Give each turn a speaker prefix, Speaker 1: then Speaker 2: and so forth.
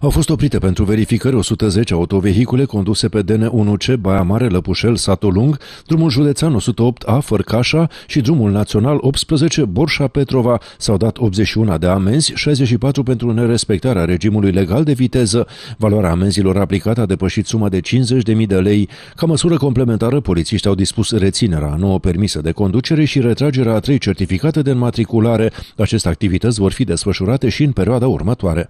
Speaker 1: Au fost oprite pentru verificări 110 autovehicule conduse pe DN1C Baia Mare, Lăpușel, Satul Lung, drumul județean 108A Fărcașa și drumul național 18 Borșa Petrova. S-au dat 81 de amenzi, 64 pentru nerespectarea regimului legal de viteză. Valoarea amenzilor aplicată a depășit suma de 50.000 de lei. Ca măsură complementară, polițiștii au dispus reținerea nouă permisă de conducere și retragerea a trei certificate de înmatriculare. Aceste activități vor fi desfășurate și în perioada următoare.